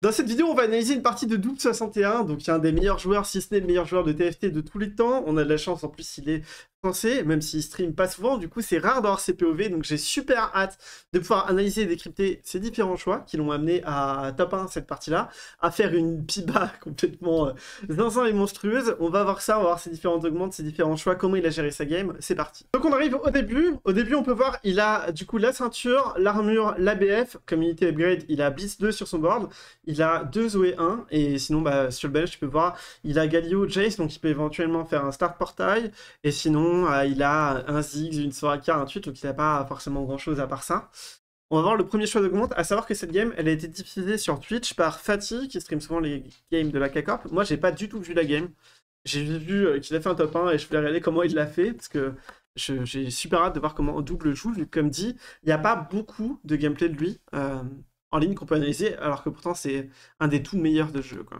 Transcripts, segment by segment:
Dans cette vidéo, on va analyser une partie de Double 61, donc il un des meilleurs joueurs, si ce n'est le meilleur joueur de TFT de tous les temps. On a de la chance, en plus il est français, même s'il stream pas souvent, du coup c'est rare d'avoir ses POV, donc j'ai super hâte de pouvoir analyser et décrypter ses différents choix qui l'ont amené à top 1 cette partie-là, à faire une piba complètement euh, zinzin et monstrueuse. On va voir ça, on va voir ses différentes augmentes, ses différents choix, comment il a géré sa game, c'est parti. Donc on arrive au début, au début on peut voir, il a du coup la ceinture, l'armure, l'ABF, comme unité upgrade, il a Blitz 2 sur son board, il a deux OE 1 et sinon bah, sur le belge, tu peux voir il a Galio Jace donc il peut éventuellement faire un start portail et sinon euh, il a un Ziggs, une Soraka, un Tweet donc il n'a pas forcément grand chose à part ça. On va voir le premier choix de d'augmente, à savoir que cette game, elle a été diffusée sur Twitch par Fatih, qui stream souvent les games de la K-Corp. Moi, j'ai pas du tout vu la game. J'ai vu euh, qu'il a fait un top 1 et je voulais regarder comment il l'a fait, parce que j'ai super hâte de voir comment en double joue. vu Comme dit, il n'y a pas beaucoup de gameplay de lui. Euh, en ligne qu'on peut analyser, alors que pourtant c'est un des tout meilleurs de jeu. Quoi.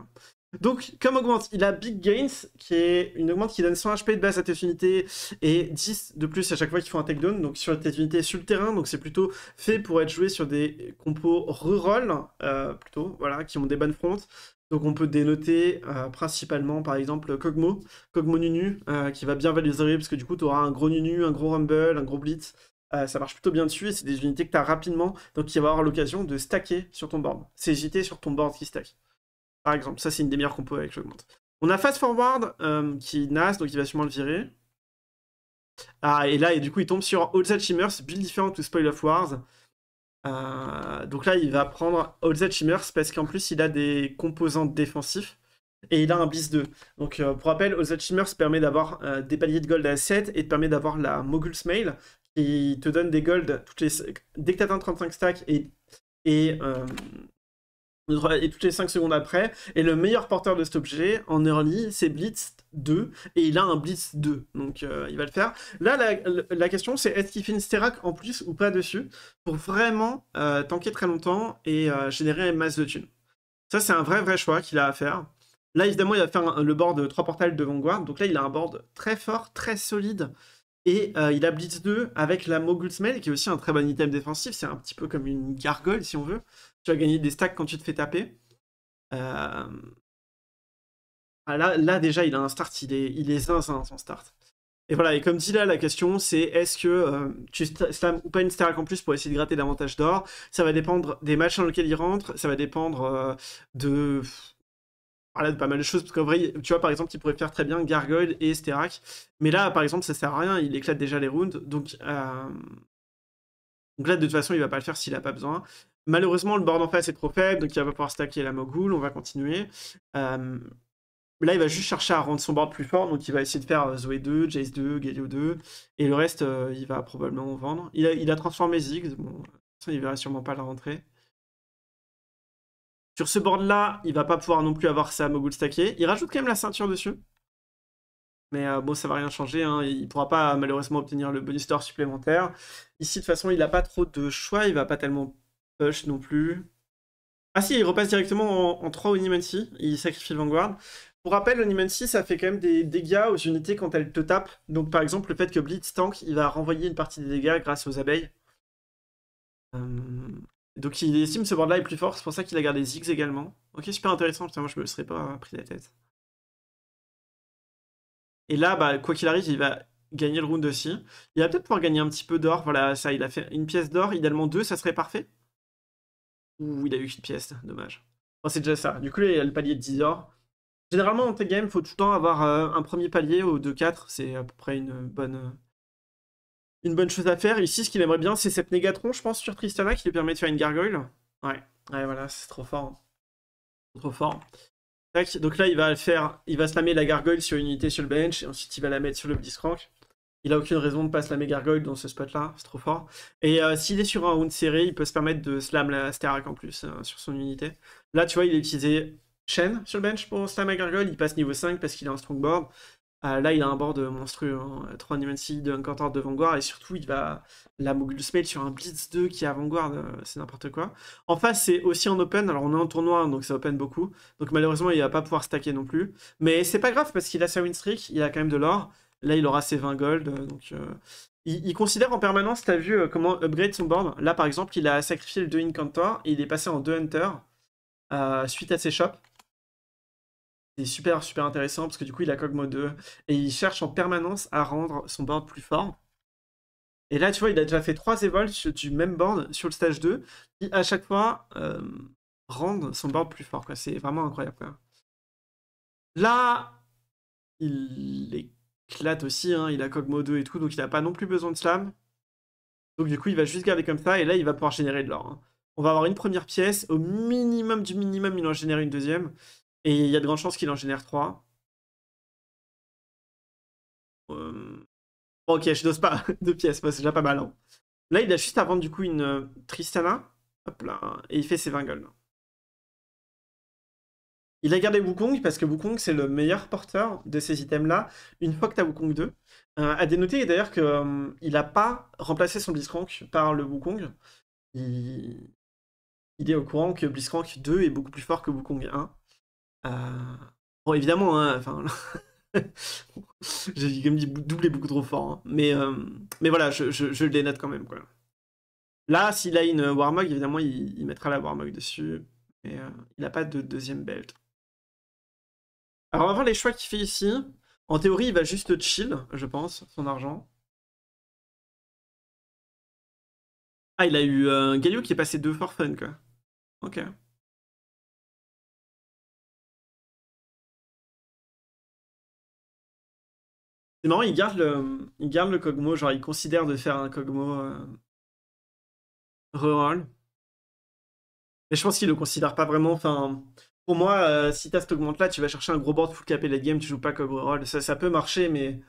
Donc, comme augmente, il a Big Gains, qui est une augmente qui donne 100 HP de base à tes unités et 10 de plus à chaque fois qu'il font un takedown, donc sur tes unités sur le terrain. Donc, c'est plutôt fait pour être joué sur des compos rurales, euh, plutôt, voilà, qui ont des bonnes frontes. Donc, on peut dénoter euh, principalement, par exemple, Kogmo, Kogmo Nunu, euh, qui va bien valoriser parce que du coup, tu auras un gros Nunu, un gros Rumble, un gros Blitz, euh, ça marche plutôt bien dessus et c'est des unités que tu as rapidement, donc il va avoir l'occasion de stacker sur ton board. C'est JT sur ton board qui stack. Par exemple, ça c'est une des meilleures compos avec l'augmente. On a Fast Forward euh, qui nasse donc il va sûrement le virer. Ah, et là, et du coup, il tombe sur Old Shimmers, build différent to Spoil of Wars. Euh, donc là, il va prendre Old Shimmers parce qu'en plus, il a des composantes défensifs et il a un bis 2. Donc pour rappel, Old Shimmers permet d'avoir des paliers de gold à 7 et permet d'avoir la Mogul's Mail il te donne des golds toutes les... dès que tu atteins 35 stacks et, et, euh, toutes les 5 secondes après. Et le meilleur porteur de cet objet en early, c'est Blitz 2. Et il a un Blitz 2, donc euh, il va le faire. Là, la, question, c'est est-ce qu'il fait une Sterak en plus ou pas dessus pour vraiment euh, tanker très longtemps et générer une masse de thunes Ça, c'est un vrai, vrai choix qu'il a à faire. Là, évidemment, il va faire le board 3 portails de Vanguard. Donc là, il a un board très fort, très solide. Et euh, il a Blitz 2 avec la Mogul Mail qui est aussi un très bon item défensif. C'est un petit peu comme une gargole, si on veut. Tu vas gagner des stacks quand tu te fais taper. Euh, ah, là, déjà, il a un start, il est, il est zinzin, son start. Et voilà, et comme dit là, la question, c'est est-ce que euh, tu slams ou pas une Sterak en plus pour essayer de gratter davantage d'or Ça va dépendre des matchs dans lesquels il rentre, ça va dépendre de là de pas mal de choses, parce qu'en vrai, tu vois, par exemple, il pourrait faire très bien Gargoyle et Sterak, mais là, par exemple, ça sert à rien, il éclate déjà les rounds, donc, euh, donc là, de toute façon, il va pas le faire s'il a pas besoin. Malheureusement, le board en face est trop faible, donc il va pas pouvoir stacker la Mogul, on va continuer. Euh, là, il va juste chercher à rendre son board plus fort, donc il va essayer de faire euh, Zoé 2, Jace 2, Galio 2, et le reste, il va probablement vendre. Il a, il a transformé Ziggs, bon, ça, il verra sûrement pas la rentrée. Sur ce board là, il va pas pouvoir non plus avoir sa mogul stackée. Il rajoute quand même la ceinture dessus. Mais euh, bon, ça va rien changer. Hein. Il Il pourra pas malheureusement obtenir le bonus store supplémentaire. Ici, de toute façon, il n'a pas trop de choix. Il va pas tellement push non plus. Ah si, il repasse directement en, en au Il sacrifie le Vanguard. Pour rappel, nimancy, ça fait quand même des dégâts aux unités quand elles te tapent. Donc par exemple, le fait que Blitz tank, il va renvoyer une partie des dégâts grâce aux abeilles. Euh, donc il estime ce board-là est plus fort, c'est pour ça qu'il a gardé Ziggs également. Ok, super intéressant, putain, moi je me serais pas pris la tête. Et là, bah, quoi qu'il arrive, il va gagner le round aussi. Il va peut-être pouvoir gagner un petit peu d'or, voilà, ça, il a fait une pièce d'or, idéalement deux, ça serait parfait. Ouh, il a eu une pièce, dommage. Bon c'est déjà ça. Du coup, il a le palier de 10 or. Généralement, en T game, il faut tout le temps avoir euh, un premier palier au 2-4, c'est à peu près une bonne une bonne chose à faire. Ici, ce qu'il aimerait bien, c'est cette Négatron, je pense, sur Tristana, qui lui permet de faire une gargoyle. Ouais, ouais voilà, c'est trop fort. Hein. Trop fort. Donc là, il va le faire, il va slammer la gargoyle sur une unité sur le bench, et ensuite il va la mettre sur le Blitzcrank. Il a aucune raison de pas slammer gargoyle dans ce spot-là, c'est trop fort. Et euh, s'il est sur un round serré, il peut se permettre de slam la Sterak en plus euh, sur son unité. Là, tu vois, il a utilisé chaîne sur le bench pour slam la gargoyle, il passe niveau 5 parce qu'il un strong strongboard. Ah, là, il a un board monstrueux. Hein. 3 Nimancy, 2 Incantor de Vanguard. Et surtout, il va la Mogul Smell sur un Blitz 2 qui est à Vanguard. Euh, c'est n'importe quoi. En face, c'est aussi en open. Alors, on est en tournoi, hein, donc ça open beaucoup. Donc, malheureusement, il va pas pouvoir stacker non plus. Mais c'est pas grave parce qu'il a sa win streak. Il a quand même de l'or. Là, il aura ses 20 gold. Euh, donc, euh, il, considère en permanence, t'as vu comment upgrade son board. Là, par exemple, il a sacrifié le 2 Incantor. il est passé en 2 Hunter suite à ses shops c'est super, super intéressant parce que du coup, il a Cogmo 2 et il cherche en permanence à rendre son board plus fort. Et là, tu vois, il a déjà fait trois evolves du même board sur le stage 2 qui, à chaque fois, euh, rendent son board plus fort. C'est vraiment incroyable. Là, il éclate aussi. Hein. Il a Cogmo 2 et tout, donc il n'a pas non plus besoin de slam. Donc, du coup, il va juste garder comme ça et là, il va pouvoir générer de l'or. Hein. On va avoir une première pièce. Au minimum du minimum, il en génère une deuxième. Et il y a de grandes chances qu'il en génère 3. Euh, ok, je n'ose pas deux pièces, c'est déjà pas mal. Hein. Là, il a juste à vendre du coup une euh, Tristana. Hop là, et il fait ses 20 golds. Il a gardé Wukong parce que Wukong c'est le meilleur porteur de ces items là une fois que tu as Wukong 2. A euh, dénoter d'ailleurs qu'il il n'a pas remplacé son Blitzcrank par le Wukong. Il... il... est au courant que Blitzcrank 2 est beaucoup plus fort que Wukong 1. Euh, bon, évidemment, hein, enfin. J'ai quand dit doublé beaucoup trop fort. Hein. Mais, euh, mais voilà, je, le dénote quand même. Quoi. Là, s'il a une Warmog, évidemment, il, mettra la Warmog dessus. Mais euh, il n'a pas de deuxième belt. Alors, on va voir les choix qu'il fait ici. En théorie, il va juste chill, je pense, son argent. Ah, il a eu un Galio qui est passé deux for fun, quoi. Ok. Non, il garde le, il garde le genre il considère de faire un Kogmo euh, reroll. Mais je pense qu'il le considère pas vraiment. Enfin, pour moi, euh, si t'as ce augmente là, tu vas chercher un gros board full et late game, tu joues pas comme reroll. Ça, ça peut marcher, mais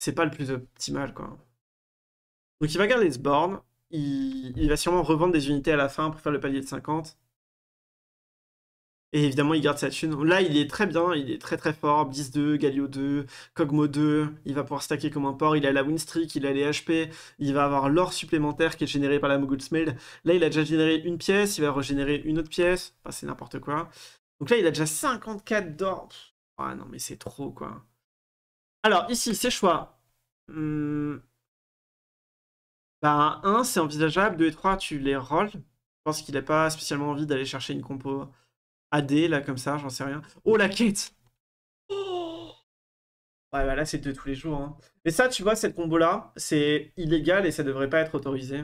c'est pas le plus optimal quoi. Donc il va garder ce board. Il, il va sûrement revendre des unités à la fin pour faire le palier de 50. Et évidemment, il garde sa thune. Là, il est très bien, il est très très fort. 10-2, Galio 2, Cogmo 2, il va pouvoir stacker comme un port, il a la win streak, il a les HP, il va avoir l'or supplémentaire qui est généré par la Mogul Là, il a déjà généré une pièce, il va régénérer une autre pièce. Enfin, c'est n'importe quoi. Donc là, il a déjà 54 d'or. Ah non, mais c'est trop quoi. Alors, ici, ses choix. Hmm. Bah, 1, c'est envisageable. 2 et 3, tu les rolls. Je pense qu'il n'a pas spécialement envie d'aller chercher une compo AD, là, comme ça, j'en sais rien. Oh, la quête Ouais, bah là, c'est de tous les jours. Hein. Mais ça, tu vois, cette combo-là, c'est illégal et ça devrait pas être autorisé.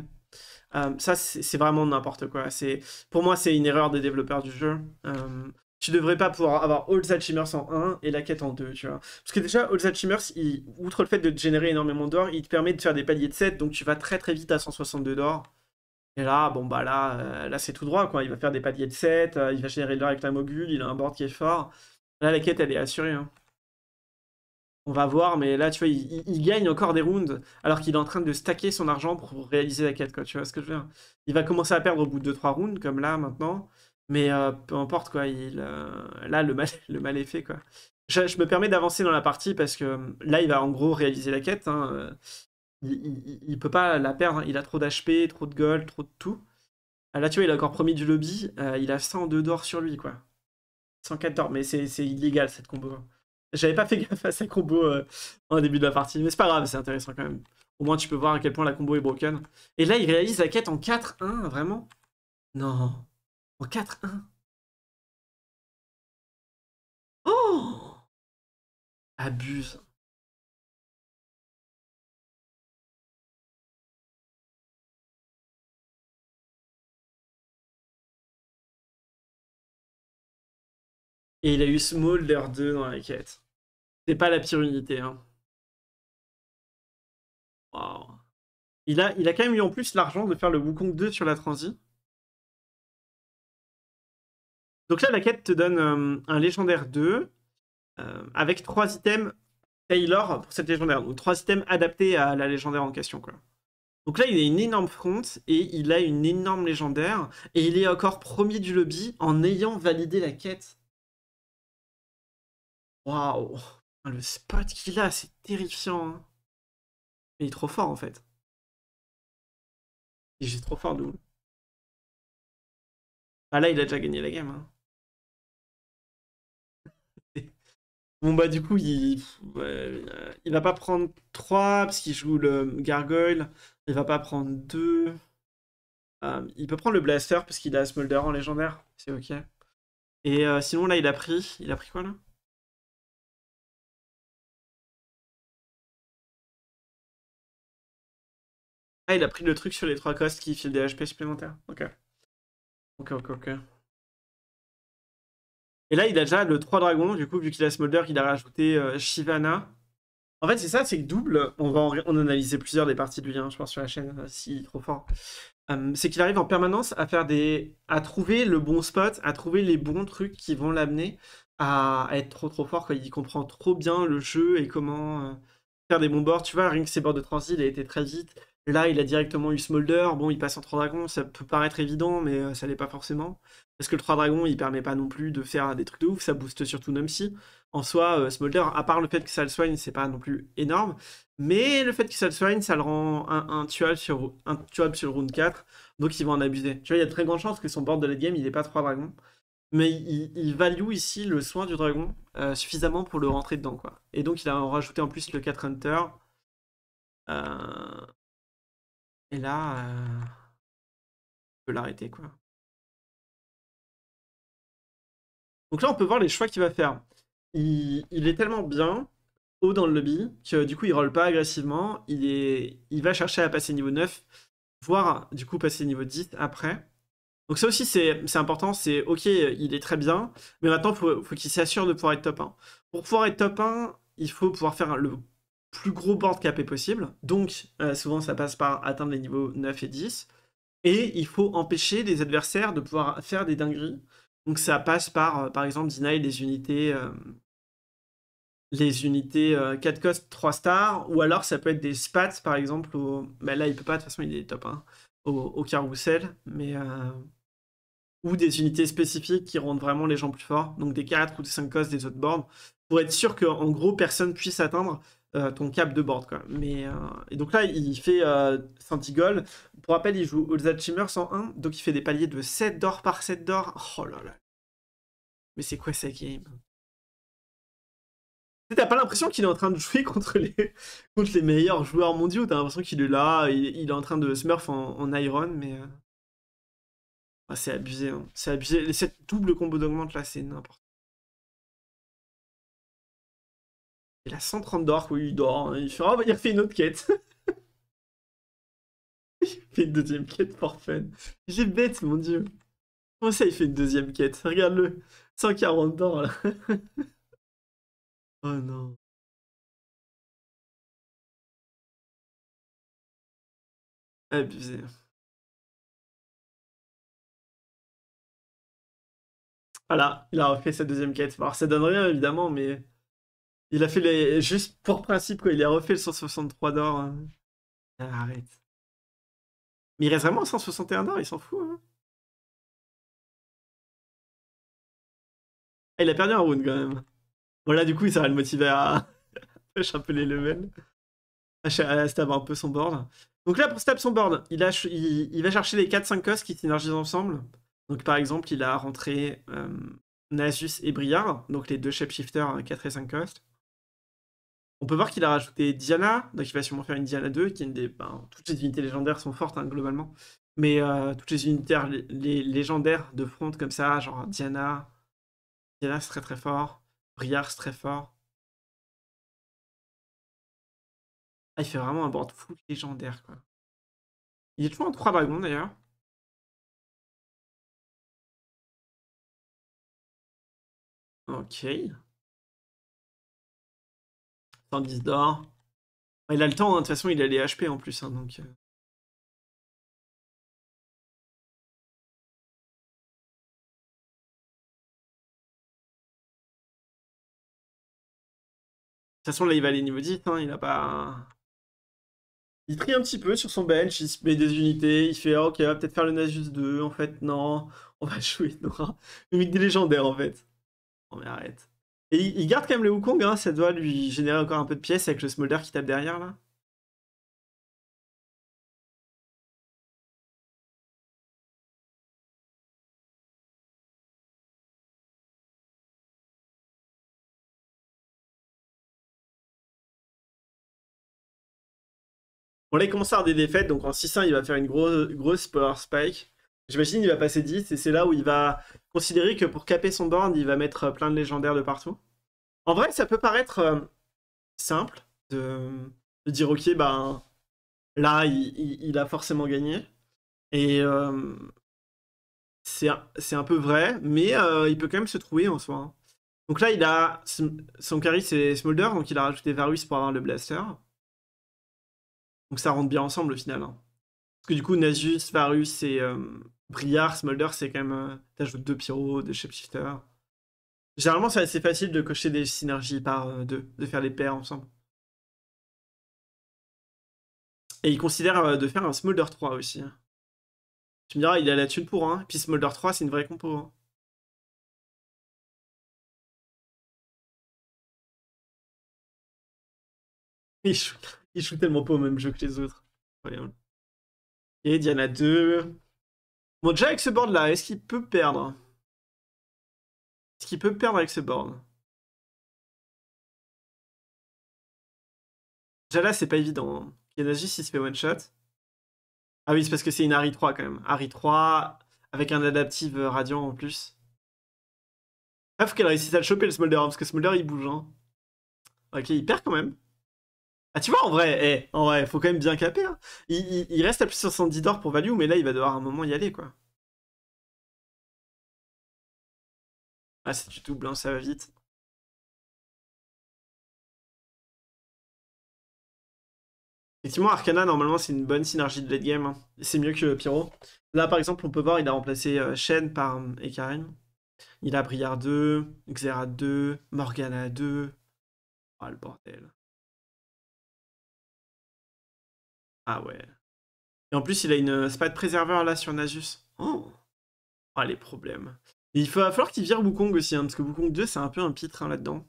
Euh, ça, c'est vraiment n'importe quoi. Pour moi, c'est une erreur des développeurs du jeu. Euh, tu devrais pas pouvoir avoir All Alchemers en 1 et la quête en 2, tu vois. Parce que déjà, All's Alchemers, outre le fait de générer énormément d'or, il te permet de faire des paliers de 7, donc tu vas très très vite à 162 d'or. Et là, bon, bah là, euh, là c'est tout droit, quoi. Il va faire des paliers de 7, euh, il va générer de avec la mogul, il a un board qui est fort. Là, la quête, elle est assurée. Hein. On va voir, mais là, tu vois, il, gagne encore des rounds, alors qu'il est en train de stacker son argent pour réaliser la quête, quoi. Tu vois ce que je veux dire Il va commencer à perdre au bout de 2-3 rounds, comme là, maintenant. Mais euh, peu importe, quoi. Il, là, le mal, est fait, quoi. Je, me permets d'avancer dans la partie parce que hum, là, il va en gros réaliser la quête. Hein il, peut pas la perdre. Hein. Il a trop d'HP, trop de gold, trop de tout. Ah, là, tu vois, il a encore promis du lobby. Euh, il a 102 d'or sur lui, quoi. d'or, mais c'est illégal cette combo. Hein. J'avais pas fait gaffe à cette combo euh, en début de la partie, mais c'est pas grave, c'est intéressant quand même. Au moins, tu peux voir à quel point la combo est broken. Et là, il réalise la quête en 4-1, vraiment Non. En 4-1. Oh Abuse. Et il a eu Smolder 2 dans la quête. C'est pas la pire unité. Hein. Il, a, quand même eu en plus l'argent de faire le Wukong 2 sur la transi. Donc là, la quête te donne euh, un légendaire 2 euh, avec 3 items Taylor pour cette légendaire. Donc trois items adaptés à la légendaire en question. Donc là, il a une énorme front et il a une énorme légendaire. Et il est encore premier du lobby en ayant validé la quête. Waouh Le spot qu'il a, c'est terrifiant. Hein. Mais il est trop fort en fait. Il est trop fort d'où Ah là, il a déjà gagné la game. Hein. bon bah du coup, il, il va pas prendre 3 parce qu'il joue le gargoyle. Il va pas prendre 2. Euh, il peut prendre le blaster parce qu'il a Smolder en légendaire. C'est ok. Et euh, sinon là, il a pris... Il a pris quoi là Ah, il a pris le truc sur les trois costes qui filent des HP supplémentaires. Ok. Ok, ok, ok. Et là, il a déjà le 3 dragons, du coup, vu qu'il a Smolder, qu'il a rajouté euh, Shivana. En fait, c'est ça, c'est que double, on va en, analyser plusieurs des parties de lui, hein, je pense, sur la chaîne, euh, si trop fort. Hum, c'est qu'il arrive en permanence à faire des. à trouver le bon spot, à trouver les bons trucs qui vont l'amener à, être trop trop fort, Quand Il comprend trop bien le jeu et comment euh, faire des bons boards. Tu vois, rien que ses bords de transit, il a été très vite. Là, il a directement eu Smolder. Bon, il passe en 3 dragons, ça peut paraître évident, mais euh, ça l'est pas forcément. Parce que le 3 dragons, il permet pas non plus de faire des trucs de ouf, ça booste surtout si En soi, euh, Smolder, à part le fait que ça le soigne, c'est pas non plus énorme. Mais le fait que ça le soigne, ça le rend un, tueur sur, un sur le round 4. Donc ils vont en abuser. Tu vois, il y a de très grandes chances que son board de late game, il n'ait pas 3 dragons. Mais il, value ici le soin du dragon euh, suffisamment pour le rentrer dedans. quoi. Et donc il a rajouté en plus le 4 hunter. Euh... Et là, euh, on peut l'arrêter, quoi. Donc là, on peut voir les choix qu'il va faire. Il, est tellement bien haut dans le lobby que du coup, il roll pas agressivement. Il, est, il va chercher à passer niveau 9, voire du coup passer niveau 10 après. Donc ça aussi, c'est important. C'est OK, il est très bien, mais maintenant, il faut qu'il s'assure de pouvoir être top 1. Pour pouvoir être top 1, il faut pouvoir faire le plus gros board est possible. Donc, euh, souvent, ça passe par atteindre les niveaux 9 et 10. Et il faut empêcher les adversaires de pouvoir faire des dingueries. Donc, ça passe par, euh, par exemple, deny des unités, les unités 4 cost 3 stars. Ou alors, ça peut être des spats, par exemple. mais bah là, il peut pas, de toute façon, il est top hein, au, carrousel carousel. Mais. Euh, ou des unités spécifiques qui rendent vraiment les gens plus forts, donc des 4 ou des 5 cost des autres boards, pour être sûr qu'en gros personne puisse atteindre euh, ton cap de board. Quoi. Mais, euh, et donc là, il fait euh, sentigol. saint Pour rappel, il joue Old Chimmer 101, donc il fait des paliers de 7 d'or par 7 d'or. Oh là là. Mais c'est quoi sa game T'as pas l'impression qu'il est en train de jouer contre les, les meilleurs joueurs mondiaux, t'as l'impression qu'il est là, il, est en train de smurf en, iron, mais... Ah, c'est abusé, hein. c'est abusé. Cette double combo d'augmente là, c'est n'importe Il a 130 d'or, oui, il dort. Hein. Il fait, oh, bah, il une autre quête. il fait une deuxième quête pour J'ai bête, mon dieu. Comment ça, il fait une deuxième quête Regarde-le. 140 d'or, là. oh non. Abusé. Voilà, il a refait sa deuxième quête. Alors ça donne rien évidemment, mais il a fait les... juste pour principe, quoi. Il a refait le 163 d'or. Hein. Ah, arrête. Mais il reste vraiment 161 d'or, il s'en fout. Hein. Ah, il a perdu un round quand même. Bon, là, du coup, ça va le motiver à push un peu les levels. Ah, à stab un peu son board. Donc là, pour stab son board, il, il... va chercher les 4-5 cos qui synergisent ensemble. Donc par exemple, il a rentré euh, Nasus et Briard, donc les deux shapeshifters 4 hein, et 5 cost. On peut voir qu'il a rajouté Diana, donc il va sûrement faire une Diana 2, qui est une des. Ben, toutes les unités légendaires sont fortes hein, globalement, mais euh, toutes les unités légendaires de front comme ça, genre Diana, Diana c'est très très fort, Briar, c'est très fort. Ah, il fait vraiment un board full légendaire quoi. Il est toujours en 3 dragons d'ailleurs. Ok. 110 d'or. Ah, il a le temps, hein, de toute façon, il a les HP en plus. Hein, donc... Euh. De toute façon, là, il va aller niveau 10, hein, il a pas... Il trie un petit peu sur son bench, il se met des unités, il fait ah, ok, on va peut-être faire le Nasus 2, en fait, non, on va jouer Nora. Le mythe des légendaires, en fait. Non, mais arrête. Et il garde quand même le Wukong, hein, ça doit lui générer encore un peu de pièces avec le Smolder qui tape derrière là. On les il des défaites, donc en 6-1 il va faire une grosse, grosse power spike. J'imagine il va passer 10 et c'est là où il va considérer que pour caper son board, il va mettre euh, plein de légendaires de partout. En vrai, ça peut paraître euh, simple de, dire ok, ben là, il, a forcément gagné. Et euh, c'est un, peu vrai, mais il peut quand même se trouver en soi. Hein. Donc là, il a son carry, c'est Smolder, donc il a rajouté Varus pour avoir le blaster. Donc ça rentre bien ensemble au final. Hein du coup, Nasus, Varus et euh, Briard, Smolder, c'est quand même. Euh, T'ajoutes deux pyros, deux shapeshifter. Généralement, c'est assez facile de cocher des synergies par euh, deux, de faire les paires ensemble. Et il considère euh, de faire un Smolder 3 aussi. Hein. Tu me diras, il a la thune pour un. Puis Smolder 3, c'est une vraie compo. Hein. Il joue, joue tellement pas au même jeu que les autres. Et Diana 2. Bon, déjà avec ce board là, est-ce qu'il peut perdre Est-ce qu'il peut perdre avec ce board Déjà là, c'est pas évident. Hein. s'il se fait one shot. Ah oui, c'est parce que c'est une Harry 3 quand même. Harry 3 avec un adaptive radiant en plus. Ah, faut qu'elle réussisse à le choper le Smolder, hein, parce que Smolder il bouge. Hein. Ok, il perd quand même. Ah, tu vois, en vrai, eh, en faut quand même bien caper. Hein. Il, reste à plus 70 d'or pour value, mais là, il va devoir à un moment y aller, quoi. Ah, c'est du double, hein, ça va vite. Effectivement, Arcana, normalement, c'est une bonne synergie de late game. Hein. C'est mieux que Pyro. Là, par exemple, on peut voir, il a remplacé shane euh, Shen par euh, Il a Briar 2, Xerath 2, Morgana 2. oh, le bordel. Ah ouais. Et en plus, il a une euh, de préserveur là sur Nasus. Oh ah, les problèmes. il va falloir qu'il vire Wukong aussi, hein, parce que Wukong 2, c'est un peu un pitre hein, là-dedans.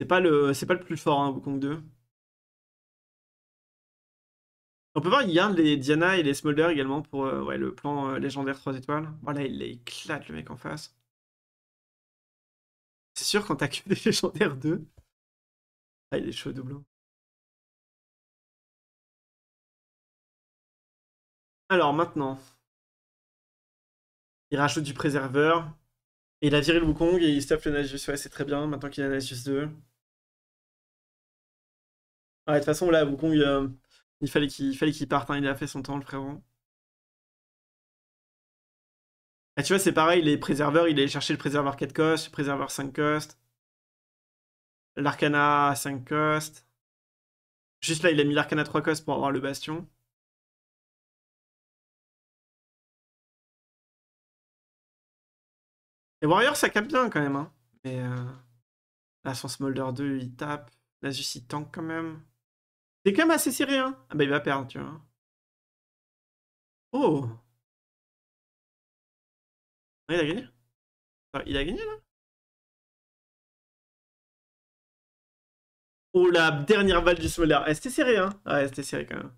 C'est pas, le... pas le plus fort, hein, Wukong 2. On peut voir, il garde les Diana et les Smolder également pour euh, ouais, le plan euh, légendaire 3 étoiles. Voilà, oh il éclate le mec en face. C'est sûr, quand t'as que des légendaires 2. Ah, il est chaud, doublon. Alors maintenant, il rajoute du préserveur. Et il a viré le Wukong et il stuff le Nasus Ouais, c'est très bien maintenant qu'il a Nasus 2. de toute façon, là, Wukong, euh, il fallait qu'il qu'il parte. Hein. Il a fait son temps, le frérot. Ah, tu vois, c'est pareil, les préserveurs, il est cherché le préserveur 4 cost, le préserveur 5 cost, l'arcana 5 cost. Juste là, il a mis l'arcana 3 cost pour avoir le bastion. Et Warrior ça capte bien quand même. Hein. Mais euh, là, son Smolder 2, il tape. juste il tank quand même. C'est quand même assez serré. Hein. Ah bah, il va perdre, tu vois. Oh ah, Il a gagné Il a gagné, là Oh, la dernière balle du Smolder. Eh, c'était serré, hein ah Ouais, c'était serré, quand même.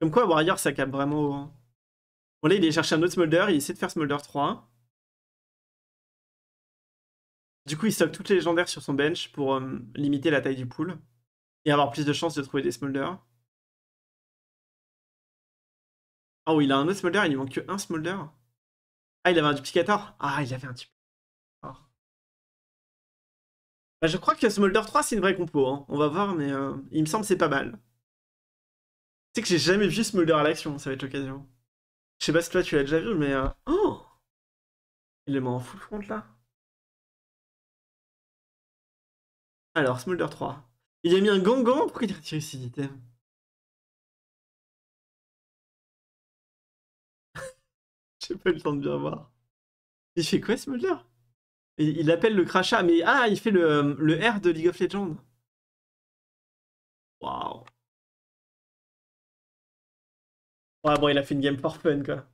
Comme quoi, Warrior, ça capte vraiment haut. Hein. Bon, là, il est cherché un autre Smolder. Il essaie de faire Smolder 3. Du coup, il stocke toutes les légendaires sur son bench pour euh, limiter la taille du pool et avoir plus de chances de trouver des smolders. oh, oui, il a un autre smolder, il lui manque que un smolder. Ah, il avait un duplicator Ah, il avait un duplicator. Bah, je crois que Smolder 3, c'est une vraie compo. Hein. On va voir, mais euh, il me semble que c'est pas mal. Tu sais que j'ai jamais vu Smolder à l'action, ça va être l'occasion. Je sais pas si toi tu l'as déjà vu, mais... Euh, oh Il est mort en full front là Alors, Smolder 3. Il a mis un Gangan Pourquoi il a retiré J'ai pas le temps de bien voir. Il fait quoi, Smolder il, il appelle le crachat, mais ah, il fait le, le R de League of Legends. Waouh. Ouais, bon, il a fait une game for fun, quoi.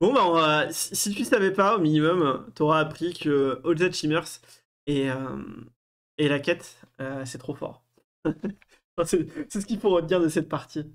Bon, bah, si, tu savais pas, au minimum, t'auras appris que Old Shimmers. Et, euh, et la quête, euh, c'est trop fort. c'est ce qu'il faut retenir de cette partie.